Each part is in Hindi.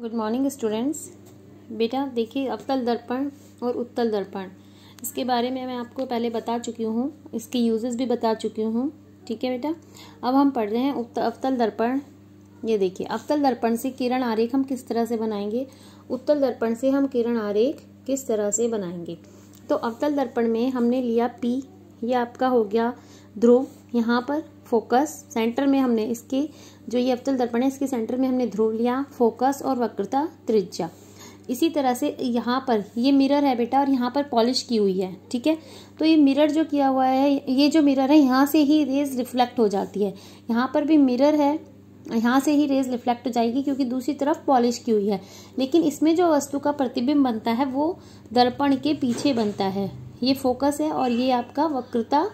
गुड मॉर्निंग स्टूडेंट्स बेटा देखिए अवतल दर्पण और उत्तल दर्पण इसके बारे में मैं आपको पहले बता चुकी हूँ इसके यूजेस भी बता चुकी हूँ ठीक है बेटा अब हम पढ़ रहे हैं अवतल दर्पण ये देखिए अवतल दर्पण से किरण आरेख हम किस तरह से बनाएंगे उत्तल दर्पण से हम किरण आरेख किस तरह से बनाएंगे तो अवतल दर्पण में हमने लिया पी ये आपका हो गया ध्रुव यहाँ पर फोकस सेंटर में हमने इसके जो ये अवतल दर्पण है इसके सेंटर में हमने ध्रुव लिया फोकस और वक्रता त्रिज्या इसी तरह से यहाँ पर ये मिरर है बेटा और यहाँ पर पॉलिश की हुई है ठीक है तो ये मिरर जो किया हुआ है ये जो मिरर है यहाँ से ही रेज रिफ्लेक्ट हो जाती है यहाँ पर भी मिरर है यहाँ से ही रेज रिफ्लेक्ट हो जाएगी क्योंकि दूसरी तरफ पॉलिश की हुई है लेकिन इसमें जो वस्तु का प्रतिबिंब बनता है वो दर्पण के पीछे बनता है ये फोकस है और ये आपका वक्रता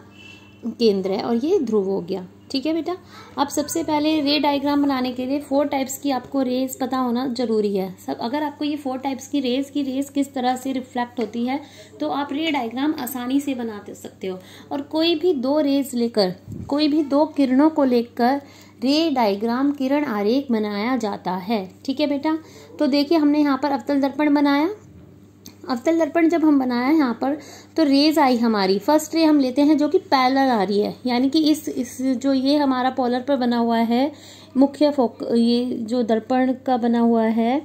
केंद्र है और ये ध्रुव हो गया ठीक है बेटा अब सबसे पहले रे डायग्राम बनाने के लिए फोर टाइप्स की आपको रेज पता होना जरूरी है सब अगर आपको ये फोर टाइप्स की रेज की रेज किस तरह से रिफ्लेक्ट होती है तो आप रे डायग्राम आसानी से बना सकते हो और कोई भी दो रेज लेकर कोई भी दो किरणों को लेकर रे डायग्राम किरण आरेख बनाया जाता है ठीक है बेटा तो देखिए हमने यहाँ पर अवतल दर्पण बनाया अवतल दर्पण जब हम बनाया है यहाँ पर तो रेज आई हमारी फर्स्ट रे हम लेते हैं जो कि पैलर आ रही है यानी कि इस इस जो ये हमारा पॉलर पर बना हुआ है मुख्य फोक ये जो दर्पण का बना हुआ है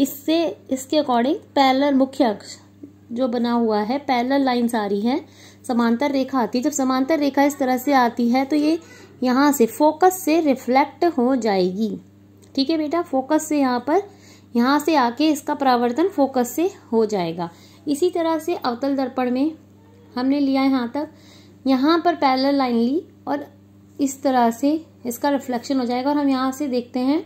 इससे इसके अकॉर्डिंग पैलर मुख्य अक्ष जो बना हुआ है पैलर लाइन्स आ रही हैं समांतर रेखा आती है जब समांतर रेखा इस तरह से आती है तो ये यहाँ से फोकस से रिफ्लेक्ट हो जाएगी ठीक है बेटा फोकस से यहाँ पर यहाँ से आके इसका परावर्तन फोकस से हो जाएगा इसी तरह से अवतल दर्पण में हमने लिया यहाँ तक यहाँ पर पैरेलल लाइन ली और इस तरह से इसका रिफ्लेक्शन हो जाएगा और हम यहाँ से देखते हैं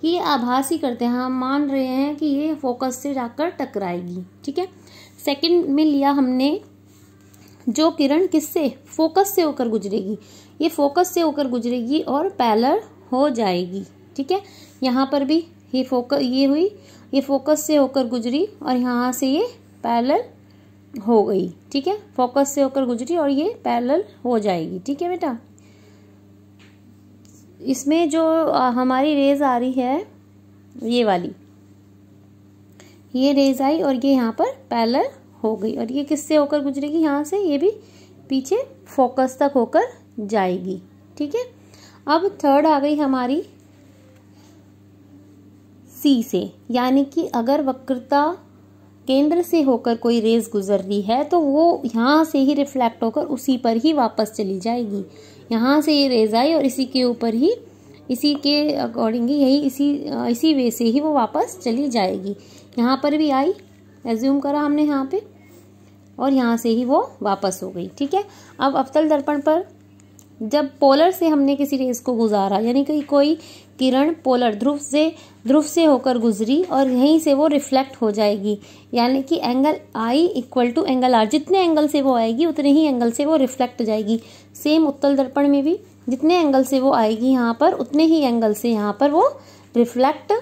कि ये आभास ही करते हैं हम मान रहे हैं कि ये फोकस से जाकर टकराएगी ठीक है सेकंड में लिया हमने जो किरण किससे फोकस से होकर गुजरेगी ये फोकस से होकर गुजरेगी और पैलर हो जाएगी ठीक है यहाँ पर भी ये फोकस ये हुई ये फोकस से होकर गुजरी और यहाँ से ये पैरल हो गई ठीक है फोकस से होकर गुजरी और ये पैरल हो जाएगी ठीक है बेटा इसमें जो हमारी रेज आ रही है ये वाली ये रेज आई और ये यहाँ पर पैरल हो गई और ये किससे होकर गुजरेगी यहाँ से ये भी पीछे फोकस तक होकर जाएगी ठीक है अब थर्ड आ गई हमारी सी से यानी कि अगर वक्रता केंद्र से होकर कोई रेज गुजर रही है तो वो यहाँ से ही रिफ्लेक्ट होकर उसी पर ही वापस चली जाएगी यहाँ से ये रेज आई और इसी के ऊपर ही इसी के अकॉर्डिंग यही इसी इसी वे से ही वो वापस चली जाएगी यहाँ पर भी आई एज्यूम करा हमने यहाँ पे और यहाँ से ही वो वापस हो गई ठीक है अब अवतल दर्पण पर जब पोलर से हमने किसी रेस को गुजारा यानी कि कोई किरण पोलर ध्रुव से ध्रुव से होकर गुजरी और यहीं से वो रिफ्लेक्ट हो जाएगी यानी कि angle I equal to angle R जितने एंगल से वो आएगी उतने ही एंगल से वो रिफ्लेक्ट हो जाएगी सेम उत्तल दर्पण में भी जितने एंगल से वो आएगी यहाँ पर उतने ही एंगल से यहाँ पर वो रिफ्लेक्ट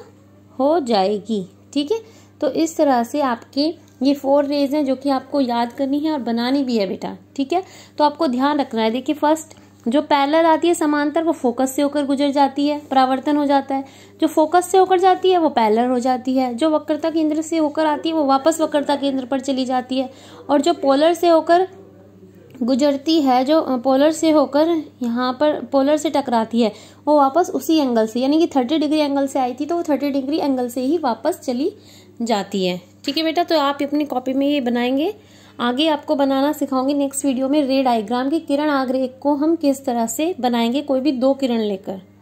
हो जाएगी ठीक है तो इस तरह से आपके ये फोर रेज हैं जो कि आपको याद करनी है और बनानी भी है बेटा ठीक है तो आपको ध्यान रखना है देखिए फर्स्ट जो पैरेलल आती है समांतर वो फोकस से होकर गुजर जाती है परावर्तन हो जाता है जो फोकस से होकर जाती है वो पैरेलल हो जाती है जो वक्रता केंद्र से होकर आती है वो वापस वक्रता केंद्र पर चली जाती है और जो पोलर से होकर गुजरती है जो पोलर से होकर यहाँ पर पोलर से टकराती है वो वापस उसी एंगल से यानी कि थर्टी डिग्री एंगल से आई थी तो वो थर्टी डिग्री एंगल से ही वापस चली जाती है ठीक है बेटा तो आप अपनी कॉपी में ये बनाएंगे आगे आपको बनाना सिखाऊंगी नेक्स्ट वीडियो में रे डायग्राम की किरण आग्रे को हम किस तरह से बनाएंगे कोई भी दो किरण लेकर